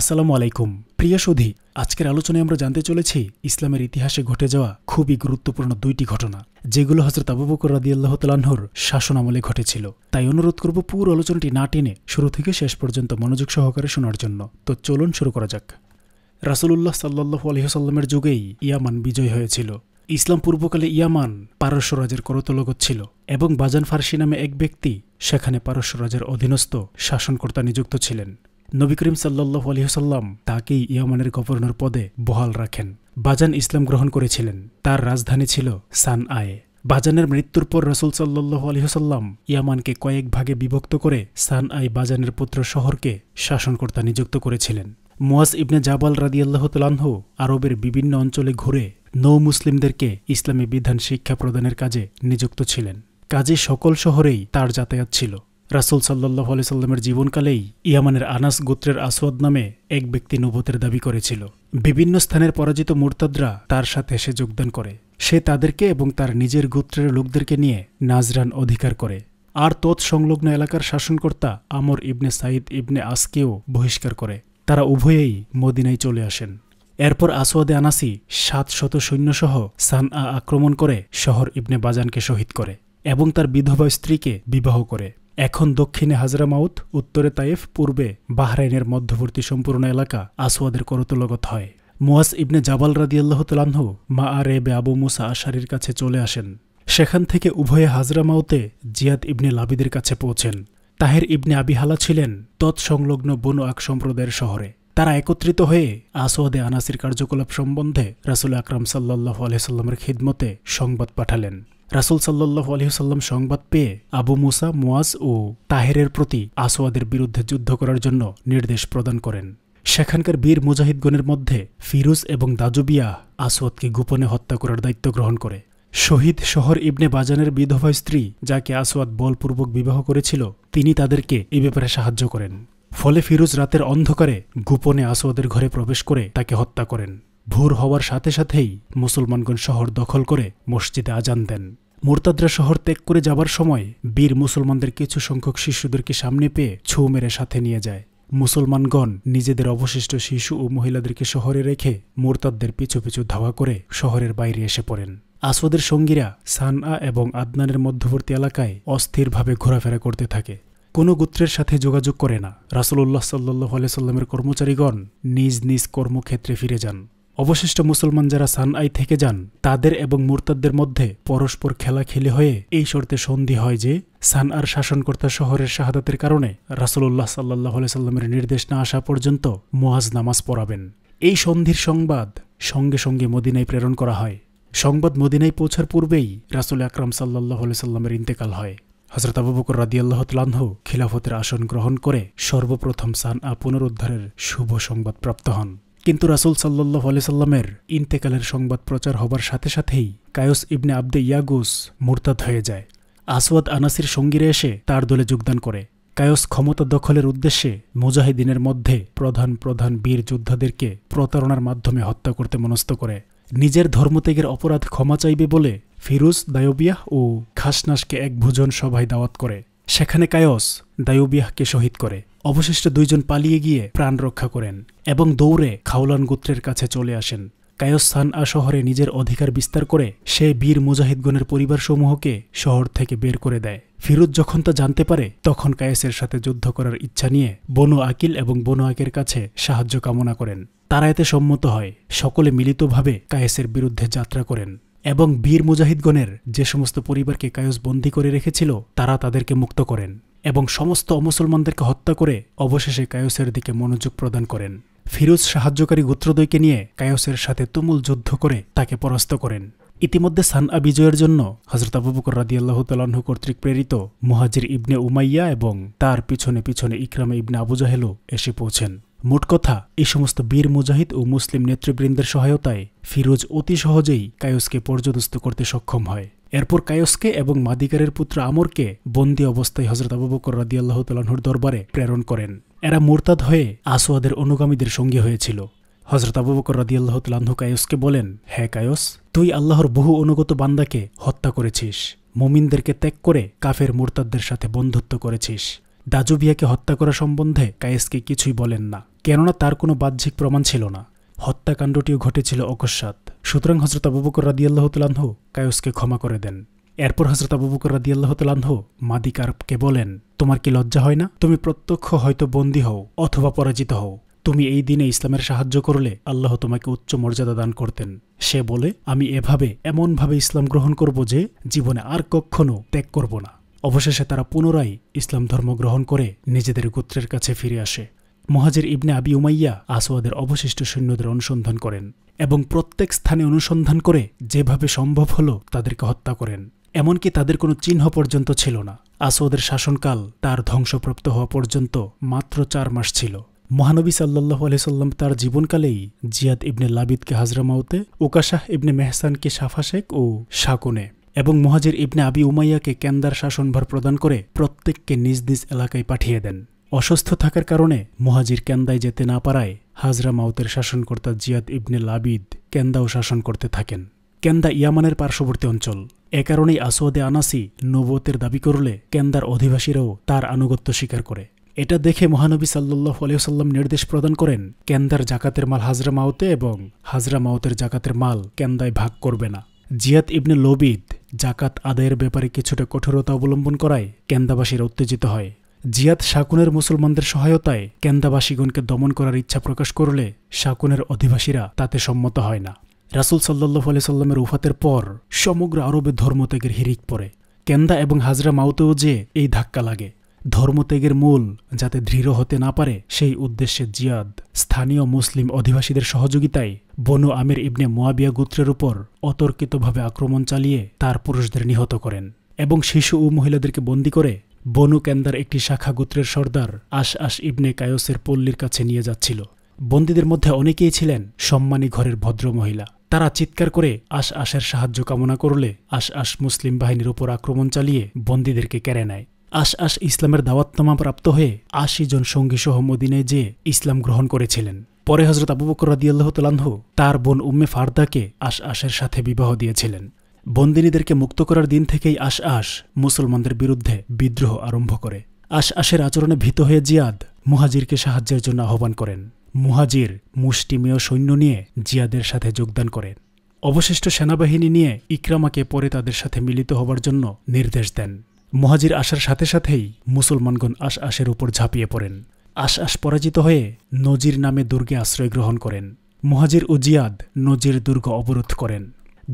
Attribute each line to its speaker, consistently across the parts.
Speaker 1: আসসালামু আলাইকুম প্রিয় সুধী আজকের আলোচনায় আমরা জানতে চলেছি ইসলামের ইতিহাসে ঘটে যাওয়া খুবই গুরুত্বপূর্ণ দুইটি ঘটনা যেগুলো হজরত আবুবকর রাদি আল্লাহ তালাহর শাসন আমলে ঘটেছিল তাই অনুরোধ করব পুরো আলোচনাটি না টেনে শুরু থেকে শেষ পর্যন্ত মনোযোগ সহকারে শোনার জন্য তো চলুন শুরু করা যাক রাসুলুল্লাহ সাল্লাহু আলহিহাসাল্লামের যুগেই ইয়ামান বিজয় হয়েছিল ইসলাম পূর্বকালে ইয়ামান পারস্যরাজের করতলগত ছিল এবং বাজান ফার্সি নামে এক ব্যক্তি সেখানে পারস্যরাজের অধীনস্থ শাসনকর্তা নিযুক্ত ছিলেন নবী করিম সাল্লাহ আলহিহসাল্লাম তাকেই ইয়মানের গভর্নর পদে বহাল রাখেন বাজান ইসলাম গ্রহণ করেছিলেন তার রাজধানী ছিল সান আয়ে বাজানের মৃত্যুর পর রসুল সাল্লাহ আলহিহসাল্লাম ইয়ামানকে কয়েক ভাগে বিভক্ত করে সান আই বাজানের পুত্র শহরকে শাসনকর্তা নিযুক্ত করেছিলেন মুয়াজ ইবনে জাবাল রাদিয়াল্লাহ তালাহ আরবের বিভিন্ন অঞ্চলে ঘুরে নৌ মুসলিমদেরকে ইসলামী বিধান শিক্ষা প্রদানের কাজে নিযুক্ত ছিলেন কাজে সকল শহরেই তার যাতায়াত ছিল রাসুল সাল্লাহ আলি জীবনকালেই ইয়ামানের আনাস গোত্রের আসওয়াদ নামে এক ব্যক্তি নবতের দাবি করেছিল বিভিন্ন স্থানের পরাজিত মোরতাদরা তার সাথে এসে যোগদান করে সে তাদেরকে এবং তার নিজের গোত্রের লোকদেরকে নিয়ে নাজরান অধিকার করে আর তৎসংলগ্ন এলাকার শাসনকর্তা আমর ইবনে সাইদ ইবনে আসকেও বহিষ্কার করে তারা উভয়েই মদিনায় চলে আসেন এরপর আসওয়াদে আনাসি সাত শত সৈন্যসহ আ আক্রমণ করে শহর ইবনে বাজানকে শহীদ করে এবং তার বিধবা স্ত্রীকে বিবাহ করে এখন দক্ষিণে হাজরামাউথ উত্তরে তাইফ পূর্বে বাহরাইনের মধ্যবর্তী সম্পূর্ণ এলাকা আসওয়াদের করতলগত হয় মুয়াজ ইবনে জাবাল আল্লাহ তালাহ মা আর এবে আবু মুসা আশারির কাছে চলে আসেন সেখান থেকে উভয়ে হাজরামাউতে জিয়াদ ইবনে লাবিদের কাছে পৌঁছেন তাহের ইবনে আবিহালা ছিলেন তৎসংলগ্ন বনু আক সম্প্রদায়ের শহরে তারা একত্রিত হয়ে আসোয়াদে আনাসির কার্যকলাপ সম্বন্ধে রাসুল আকরাম সাল্লাহ আলহিহাল্লামের খিদমতে সংবাদ পাঠালেন রাসুল সাল্লাহ আলহিহাল্লাম সংবাদ পেয়ে আবু মুসা মুয়াজ ও তাহেরের প্রতি আসোয়াদের বিরুদ্ধে যুদ্ধ করার জন্য নির্দেশ প্রদান করেন সেখানকার বীর মুজাহিদগণের মধ্যে ফিরুজ এবং দাজুবিয়া আসোয়াদকে গোপনে হত্যা করার দায়িত্ব গ্রহণ করে শহীদ শহর ইবনে বাজানের বিধবা স্ত্রী যাকে আসওয়াদ বলপূর্বক বিবাহ করেছিল তিনি তাদেরকে এ ব্যাপারে সাহায্য করেন ফলে ফিরোজ রাতের অন্ধকারে গোপনে আসওয়াদের ঘরে প্রবেশ করে তাকে হত্যা করেন ভোর হওয়ার সাথে সাথেই মুসলমানগণ শহর দখল করে মসজিদে আজান দেন মোরতাদরা শহর ত্যাগ করে যাবার সময় বীর মুসলমানদের কিছু সংখ্যক শিশুদেরকে সামনে পেয়ে ছৌ মেরে সাথে নিয়ে যায় মুসলমানগণ নিজেদের অবশিষ্ট শিশু ও মহিলাদেরকে শহরে রেখে মোরতাদদের পিছু পিছু ধাওয়া করে শহরের বাইরে এসে পড়েন আসওয়াদের সঙ্গীরা সানআ এবং আদনানের মধ্যবর্তী এলাকায় অস্থিরভাবে ঘোরাফেরা করতে থাকে কোনো গোত্রের সাথে যোগাযোগ করে না রাসুলুল্লাহ সাল্লু আলাইসাল্লামের কর্মচারীগণ নিজ নিজ কর্মক্ষেত্রে ফিরে যান অবশিষ্ট মুসলমান যারা সানআই থেকে যান তাদের এবং মোরতাদদের মধ্যে পরস্পর খেলা খেলে হয়ে এই শর্তে সন্ধি হয় যে সানআর শাসনকর্তা শহরের শাহাদাতের কারণে রাসুলুল্লাহ সাল্লাহ সাল্লামের নির্দেশ না আসা পর্যন্ত মোয়াজ নামাজ পড়াবেন এই সন্ধির সংবাদ সঙ্গে সঙ্গে মদিনায় প্রেরণ করা হয় সংবাদ মদিনায় পৌঁছার পূর্বেই রাসুল আকরাম সাল্লাহ সাল্লামের ইন্তেকাল হয় হজরত আবু বকর রাদিয়াল্লাহ তলানহ খিলাফতের আসন গ্রহণ করে সর্বপ্রথম সানআ পুনরুদ্ধারের শুভ সংবাদ প্রাপ্ত হন কিন্তু রাসুল সাল্লাহ সাল্লামের ইন্তেকালের সংবাদ প্রচার হবার সাথে সাথেই কায়ুস ইবনে আবদে ইয়াগুস মুরতাদ হয়ে যায় আসওয়াদ আনাসির সঙ্গীরে এসে তার দলে যোগদান করে কায়স ক্ষমতা দখলের উদ্দেশ্যে মুজাহিদিনের মধ্যে প্রধান প্রধান বীর যোদ্ধাদেরকে প্রতারণার মাধ্যমে হত্যা করতে মনস্থ করে নিজের ধর্মত্যাগের অপরাধ ক্ষমা চাইবে বলে ফিরুজ দায়ুবিয়াহ ও খাসনাসকে এক ভোজন সভায় দাওয়াত করে সেখানে কায়স দায়ুবিয়াহকে শহীদ করে অবশিষ্ট দুইজন পালিয়ে গিয়ে প্রাণ রক্ষা করেন এবং দৌড়ে খাওলান গোত্রের কাছে চলে আসেন কায়স্থান আ শহরে নিজের অধিকার বিস্তার করে সে বীর মুজাহিদগণের পরিবারসমূহকে শহর থেকে বের করে দেয় ফিরুজ যখন তা জানতে পারে তখন কায়েসের সাথে যুদ্ধ করার ইচ্ছা নিয়ে বনু আকিল এবং বনু আকের কাছে সাহায্য কামনা করেন তারা এতে সম্মত হয় সকলে মিলিতভাবে কায়েসের বিরুদ্ধে যাত্রা করেন এবং বীর মুজাহিদগণের যে সমস্ত পরিবারকে কায়স বন্দী করে রেখেছিল তারা তাদেরকে মুক্ত করেন এবং সমস্ত অমুসলমানদেরকে হত্যা করে অবশেষে কায়সের দিকে মনোযোগ প্রদান করেন ফিরোজ সাহায্যকারী গোত্রদ্বয়কে নিয়ে কায়সের সাথে তুমুল যুদ্ধ করে তাকে পরাস্ত করেন ইতিমধ্যে সানআ বিজয়ের জন্য হজরত আবুবকর রাদিয়াল্লাহ তালাহু কর্তৃক প্রেরিত মুহাজির ইবনে উমাইয়া এবং তার পিছনে পিছনে ইকরামে ইবনে আবু এসে পৌঁছেন মোট কথা এই সমস্ত বীর মুজাহিদ ও মুসলিম নেতৃবৃন্দের সহায়তায় ফিরোজ অতি সহজেই কায়সকে পর্যদস্ত করতে সক্ষম হয় এরপর কায়সকে এবং মাদিকারের পুত্র আমরকে বন্দি অবস্থায় হজরত আবু বকর রাদিয়াল্লাহ তালাহুর দরবারে প্রেরণ করেন এরা মোরতাদ হয়ে আসোয়াদের অনুগামীদের সঙ্গে হয়েছিল হজরত আবু বকর রাদিয়াল্লাহ তালাহ কায়সকে বলেন হ্যাঁ কায়স তুই আল্লাহর বহু অনুগত বান্দাকে হত্যা করেছিস মুমিনদেরকে ত্যাগ করে কাফের মোরতাদদের সাথে বন্ধুত্ব করেছিস দাজুবিয়াকে হত্যা করা সম্বন্ধে কায়েসকে কিছুই বলেন না কেননা তার কোনো বাহ্যিক প্রমাণ ছিল না হত্যাকাণ্ডটিও ঘটেছিল অকস্মাত সুতরাং হজরত আবুবকর রাদিয়াল্লাহ তুলান্ধ কায়ুসকে ক্ষমা করে দেন এরপর হজরত আবুবকর রাদিয়াল্লাহ তুলান্ধ মাদিকারকে বলেন তোমার কি লজ্জা হয় না তুমি প্রত্যক্ষ হয়তো বন্দী হও অথবা পরাজিত হও তুমি এই দিনে ইসলামের সাহায্য করলে আল্লাহ তোমাকে উচ্চ মর্যাদা দান করতেন সে বলে আমি এভাবে এমনভাবে ইসলাম গ্রহণ করব যে জীবনে আর কক্ষণও ত্যাগ করব না অবশেষে তারা পুনরায় ইসলাম ধর্ম গ্রহণ করে নিজেদের গোত্রের কাছে ফিরে আসে মহাজের ইবনে আবি উমাইয়া আসোয়াদের অবশিষ্ট সৈন্যদের অনুসন্ধান করেন এবং প্রত্যেক স্থানে অনুসন্ধান করে যেভাবে সম্ভব হল তাদেরকে হত্যা করেন এমনকি তাদের কোনো চিহ্ন পর্যন্ত ছিল না আসোয়াদের শাসনকাল তার ধ্বংসপ্রাপ্ত হওয়া পর্যন্ত মাত্র চার মাস ছিল মহানবী সাল্লাহ আলহিসাল্লাম তার জীবনকালেই জিয়াদ ইবনে লাবিদকে হাজরামাউতে ওকাশাহ ইবনে মেহসানকে সাফাশেক ও শাকুনে এবং মহাজির ইবনে আবি উমাইয়াকে কেন্দার শাসনভার প্রদান করে প্রত্যেককে নিজ নিজ এলাকায় পাঠিয়ে দেন অসুস্থ থাকার কারণে মহাজির ক্যান্দায় যেতে না পারায় হাজরা মাউতের শাসনকর্তা জিয়াদ ইবনে লাবিদ ক্যান্দাও শাসন করতে থাকেন কেন্দা ইয়ামানের পার্শ্ববর্তী অঞ্চল এ কারণেই আসোয়াদে আনাসি নবতের দাবি করলে কেন্দার অধিবাসীরাও তার আনুগত্য স্বীকার করে এটা দেখে মহানবী সাল্লাহ আলিয়াল্লাম নির্দেশ প্রদান করেন কেন্দার জাকাতের মাল হাজরা মাউতে এবং হাজরা মাউতের জাকাতের মাল কেন্দায় ভাগ করবে না জিয়াদ ইবনে লবিদ জাকাত আদায়ের ব্যাপারে কিছুটা কঠোরতা অবলম্বন করায় কেন্দাবাসীরা উত্তেজিত হয় জিয়াদ শাকুনের মুসলমানদের সহায়তায় কেন্দাবাসীগণকে দমন করার ইচ্ছা প্রকাশ করলে শাকুনের অধিবাসীরা তাতে সম্মত হয় না রাসুল সাল্লাহ আলি সাল্লামের উফাতের পর সমগ্র আরবে ধর্মত্যাগের হিরিক পড়ে কেন্দা এবং হাজরা মাউতেও যে এই ধাক্কা লাগে ধর্মত্যাগের মূল যাতে দৃঢ় হতে না পারে সেই উদ্দেশ্যে জিয়াদ স্থানীয় মুসলিম অধিবাসীদের সহযোগিতায় বনু আমির ইবনে মোয়াবিয়া গোত্রের উপর অতর্কিতভাবে আক্রমণ চালিয়ে তার পুরুষদের নিহত করেন এবং শিশু ও মহিলাদেরকে বন্দী করে বনু কেন্দার একটি শাখা গোত্রের সর্দার আশ আশ ইবনে কায়োসের পল্লীর কাছে নিয়ে যাচ্ছিল বন্দীদের মধ্যে অনেকেই ছিলেন সম্মানী ঘরের ভদ্র মহিলা তারা চিৎকার করে আশ আশের সাহায্য কামনা করলে আশ আশ মুসলিম বাহিনীর ওপর আক্রমণ চালিয়ে বন্দীদেরকে কেড়ে নেয় আশ আশ ইসলামের দাওয়াতনামা প্রাপ্ত হয়ে আশি জন সঙ্গীসহ মদিনায় যেয়ে ইসলাম গ্রহণ করেছিলেন পরে হজরত আবু রাদিয়াল্লাহ তালাহ তার বোন উম্মে ফারদাকে আশ আশের সাথে বিবাহ দিয়েছিলেন বন্দিনীদেরকে মুক্ত করার দিন থেকেই আশ আশ মুসলমানদের বিরুদ্ধে বিদ্রোহ আরম্ভ করে আশ আশের আচরণে ভীত হয়ে জিয়াদ মুহাজিরকে সাহায্যের জন্য আহ্বান করেন মুহাজির মুষ্টিমেয় সৈন্য নিয়ে জিয়াদের সাথে যোগদান করেন অবশিষ্ট সেনাবাহিনী নিয়ে ইকরামাকে পরে তাদের সাথে মিলিত হবার জন্য নির্দেশ দেন মুহাজির আসার সাথে সাথেই মুসলমানগণ আশ আশের উপর ঝাঁপিয়ে পড়েন আশ আশ পরাজিত হয়ে নজির নামে দুর্গে আশ্রয় গ্রহণ করেন মুহাজির ও জিয়াদ নজির দুর্গ অবরোধ করেন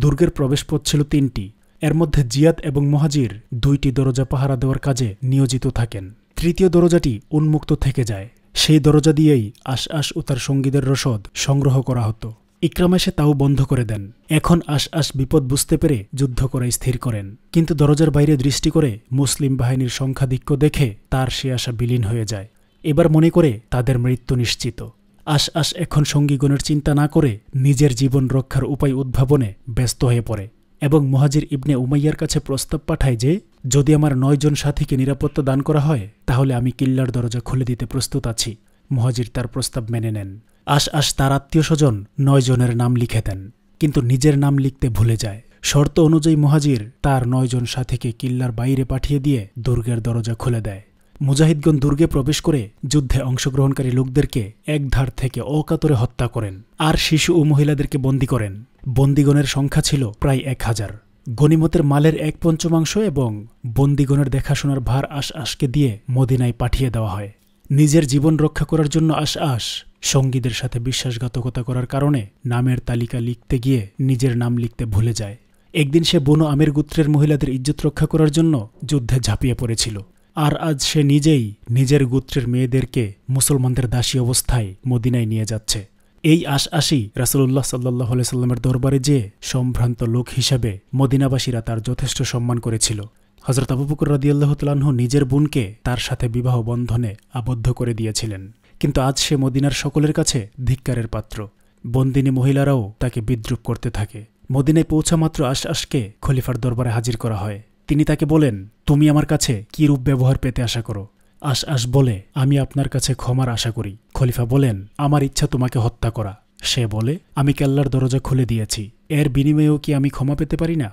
Speaker 1: দুর্গের প্রবেশপথ ছিল তিনটি এর মধ্যে জিয়াদ এবং মহাজির দুইটি দরজা পাহারা দেওয়ার কাজে নিয়োজিত থাকেন তৃতীয় দরজাটি উন্মুক্ত থেকে যায় সেই দরজা দিয়েই আশ আশ ও তার সঙ্গীদের রসদ সংগ্রহ করা হতো ইকরাম এসে তাও বন্ধ করে দেন এখন আশ আশ বিপদ বুঝতে পেরে যুদ্ধ করায় স্থির করেন কিন্তু দরজার বাইরে দৃষ্টি করে মুসলিম বাহিনীর সংখ্যাধিক্য দেখে তার সে আশা বিলীন হয়ে যায় এবার মনে করে তাদের মৃত্যু নিশ্চিত আশ আশ এখন সঙ্গীগণের চিন্তা না করে নিজের জীবন রক্ষার উপায় উদ্ভাবনে ব্যস্ত হয়ে পড়ে এবং মহাজির ইবনে উমাইয়ার কাছে প্রস্তাব পাঠায় যে যদি আমার নয়জন সাথীকে নিরাপত্তা দান করা হয় তাহলে আমি কিল্লার দরজা খুলে দিতে প্রস্তুত আছি মহাজির তার প্রস্তাব মেনে নেন আশ আশ তার আত্মীয় স্বজন নয়জনের নাম লিখে দেন কিন্তু নিজের নাম লিখতে ভুলে যায় শর্ত অনুযায়ী মহাজির তার নয়জন সাথীকে কিল্লার বাইরে পাঠিয়ে দিয়ে দুর্গের দরজা খুলে দেয় মুজাহিদগণ দুর্গে প্রবেশ করে যুদ্ধে অংশগ্রহণকারী লোকদেরকে একধার থেকে অকাতরে হত্যা করেন আর শিশু ও মহিলাদেরকে বন্দী করেন বন্দিগণের সংখ্যা ছিল প্রায় এক হাজার গণিমতের মালের এক পঞ্চমাংশ এবং বন্দিগণের দেখাশোনার ভার আশ আশকে দিয়ে মদিনায় পাঠিয়ে দেওয়া হয় নিজের জীবন রক্ষা করার জন্য আশ আশ সঙ্গীদের সাথে বিশ্বাসঘাতকতা করার কারণে নামের তালিকা লিখতে গিয়ে নিজের নাম লিখতে ভুলে যায় একদিন সে বনু আমের গোত্রের মহিলাদের ইজ্জত রক্ষা করার জন্য যুদ্ধে ঝাঁপিয়ে পড়েছিল আর আজ সে নিজেই নিজের গোত্রের মেয়েদেরকে মুসলমানদের দাসী অবস্থায় মদিনায় নিয়ে যাচ্ছে এই আশ আসি রাসুল্লাহ সাল্লাহ সাল্লামের দরবারে যে সম্ভ্রান্ত লোক হিসাবে মদিনাবাসীরা তার যথেষ্ট সম্মান করেছিল হজরত আবুবুকুর রাদিয়াল্লাহ নিজের বোনকে তার সাথে বিবাহ বন্ধনে আবদ্ধ করে দিয়েছিলেন কিন্তু আজ সে মদিনার সকলের কাছে ধিক্কারের পাত্র বন্দিনী মহিলারাও তাকে বিদ্রুপ করতে থাকে মদিনায় পৌঁছামাত্র আশআশকে আশ খলিফার দরবারে হাজির করা হয় তিনি তাকে বলেন তুমি আমার কাছে কী রূপ ব্যবহার পেতে আশা করো আশ আশ বলে আমি আপনার কাছে ক্ষমার আশা করি খলিফা বলেন আমার ইচ্ছা তোমাকে হত্যা করা সে বলে আমি কেল্লার দরজা খুলে দিয়েছি এর বিনিময়েও কি আমি ক্ষমা পেতে পারি না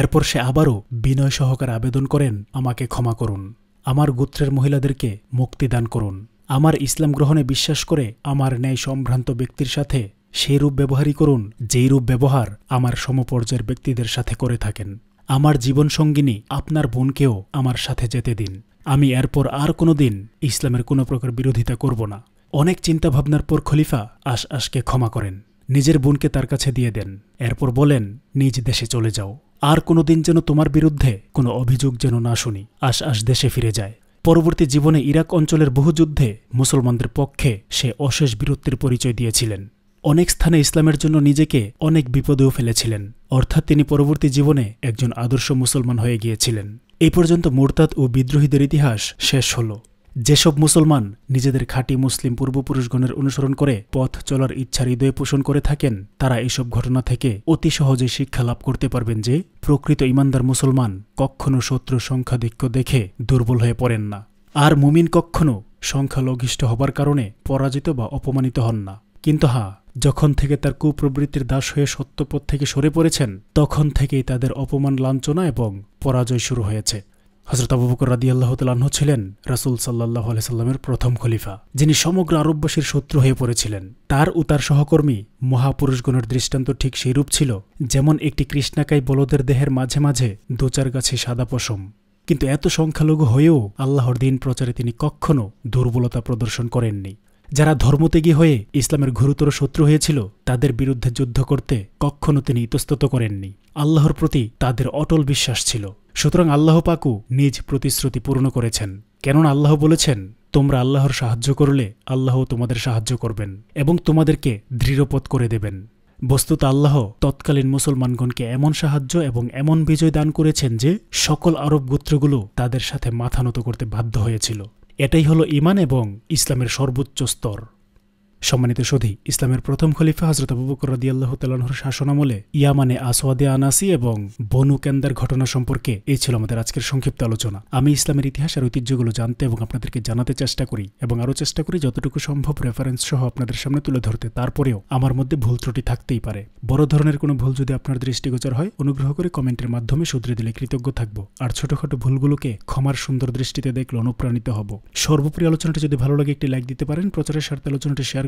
Speaker 1: এরপর সে আবারও বিনয় সহকারে আবেদন করেন আমাকে ক্ষমা করুন আমার গোত্রের মহিলাদেরকে মুক্তি দান করুন আমার ইসলাম গ্রহণে বিশ্বাস করে আমার ন্যায় সম্ভ্রান্ত ব্যক্তির সাথে সেই রূপ ব্যবহারই করুন যেই রূপ ব্যবহার আমার সমপর্যায়ের ব্যক্তিদের সাথে করে থাকেন আমার জীবনসঙ্গিনী আপনার বোনকেও আমার সাথে যেতে দিন আমি এরপর আর কোনো দিন ইসলামের কোনো প্রকার বিরোধিতা করব না অনেক চিন্তাভাবনার পর খলিফা আশ আশকে ক্ষমা করেন নিজের বোনকে তার কাছে দিয়ে দেন এরপর বলেন নিজ দেশে চলে যাও আর কোনো দিন যেন তোমার বিরুদ্ধে কোনো অভিযোগ যেন না শুনি আশ আশ দেশে ফিরে যায় পরবর্তী জীবনে ইরাক অঞ্চলের বহু যুদ্ধে মুসলমানদের পক্ষে সে অশেষ বীরত্বের পরিচয় দিয়েছিলেন অনেক স্থানে ইসলামের জন্য নিজেকে অনেক বিপদেও ফেলেছিলেন অর্থাৎ তিনি পরবর্তী জীবনে একজন আদর্শ মুসলমান হয়ে গিয়েছিলেন এই পর্যন্ত মোরতাদ ও বিদ্রোহীদের ইতিহাস শেষ হল যেসব মুসলমান নিজেদের খাঁটি মুসলিম পূর্বপুরুষগণের অনুসরণ করে পথ চলার ইচ্ছা হৃদয়ে পোষণ করে থাকেন তারা এসব ঘটনা থেকে অতি সহজে শিক্ষা লাভ করতে পারবেন যে প্রকৃত ইমানদার মুসলমান কখনও শত্রু সংখ্যাধিক্য দেখে দুর্বল হয়ে পড়েন না আর মুমিন কখনও সংখ্যালঘিষ্ঠ হবার কারণে পরাজিত বা অপমানিত হন না কিন্তু হা হ্যাঁ, যখন থেকে তার কুপ্রবৃত্তির দাস হয়ে সত্যপথ থেকে সরে পড়েছেন তখন থেকেই তাদের অপমান লাঞ্ছনা এবং পরাজয় শুরু হয়েছে হজরত আবু বকর রাদি আল্লাহ তালাহ ছিলেন রাসুল সাল্লাহ সাল্লামের প্রথম খলিফা যিনি সমগ্র আরববাসীর শত্রু হয়ে পড়েছিলেন তার ও তার সহকর্মী মহাপুরুষগণের দৃষ্টান্ত ঠিক সেইরূপ ছিল যেমন একটি কৃষ্ণাকায় বলদের দেহের মাঝে মাঝে দোচার গাছে সাদা পশম কিন্তু এত সংখ্যালঘু হয়েও আল্লাহর দিন প্রচারে তিনি কখনও দুর্বলতা প্রদর্শন করেননি যারা ধর্মত্যাগী হয়ে ইসলামের ঘুরুতর শত্রু হয়েছিল তাদের বিরুদ্ধে যুদ্ধ করতে কখনও তিনি ইতস্তত করেননি আল্লাহর প্রতি তাদের অটল বিশ্বাস ছিল সুতরাং আল্লাহ পাকু নিজ প্রতিশ্রুতি পূর্ণ করেছেন কেননা আল্লাহ বলেছেন তোমরা আল্লাহর সাহায্য করলে আল্লাহ তোমাদের সাহায্য করবেন এবং তোমাদেরকে দৃঢ়পথ করে দেবেন বস্তুত আল্লাহ তৎকালীন মুসলমানগণকে এমন সাহায্য এবং এমন বিজয় দান করেছেন যে সকল আরব গোত্রগুলো তাদের সাথে মাথা নত করতে বাধ্য হয়েছিল এটাই হলো ইমান এবং ইসলামের সর্বোচ্চ স্তর সম্মানিত সুধী ইসলামের প্রথম খলিফা হজরত আবু বকর রাদিয়াল্লাহ তাল্লাহর শাসনামলে ইয়ামানে আসোয়াদে আনাসি এবং বনু কেন্দার ঘটনা সম্পর্কে এই ছিল আমাদের আজকের সংক্ষিপ্ত আলোচনা আমি ইসলামের ইতিহাস আর ঐতিহ্যগুলো জানতে এবং আপনাদেরকে জানাতে চেষ্টা করি এবং আরও চেষ্টা করি যতটুকু সম্ভব রেফারেন্স সহ আপনাদের সামনে তুলে ধরতে তারপরেও আমার মধ্যে ভুল ত্রুটি থাকতেই পারে বড় ধরনের কোনো ভুল যদি আপনার দৃষ্টিগোচর হয় অনুগ্রহ করে কমেন্টের মাধ্যমে শুধরে দিলে কৃতজ্ঞ থাকব আর ছোটখাটো ভুলগুলোকে ক্ষমার সুন্দর দৃষ্টিতে দেখলে অনুপ্রাণিত হব সর্বোপরি আলোচনাটি যদি ভালো লাগে একটি লাইক দিতে পারেন প্রচারের স্বার্থে আলোচনাটি শেয়ার